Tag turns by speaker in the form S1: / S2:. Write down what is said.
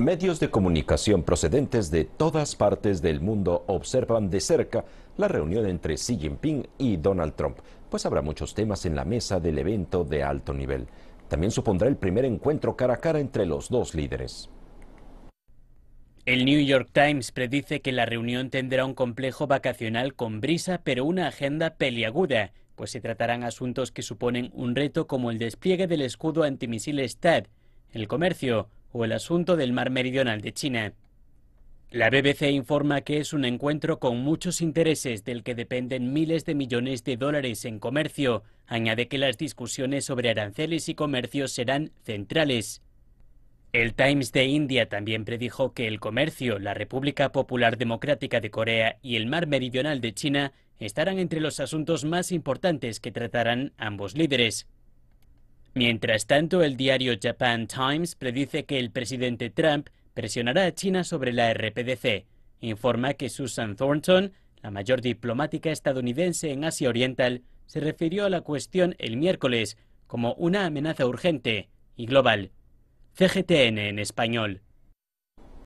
S1: Medios de comunicación procedentes de todas partes del mundo observan de cerca la reunión entre Xi Jinping y Donald Trump, pues habrá muchos temas en la mesa del evento de alto nivel. También supondrá el primer encuentro cara a cara entre los dos líderes.
S2: El New York Times predice que la reunión tendrá un complejo vacacional con brisa, pero una agenda peliaguda, pues se tratarán asuntos que suponen un reto como el despliegue del escudo antimisiles STAD, el comercio, o el asunto del mar meridional de China. La BBC informa que es un encuentro con muchos intereses del que dependen miles de millones de dólares en comercio. Añade que las discusiones sobre aranceles y comercio serán centrales. El Times de India también predijo que el comercio, la República Popular Democrática de Corea y el Mar Meridional de China estarán entre los asuntos más importantes que tratarán ambos líderes. Mientras tanto, el diario Japan Times predice que el presidente Trump presionará a China sobre la RPDC. Informa que Susan Thornton, la mayor diplomática estadounidense en Asia Oriental, se refirió a la cuestión el miércoles como una amenaza urgente y global. CGTN en español.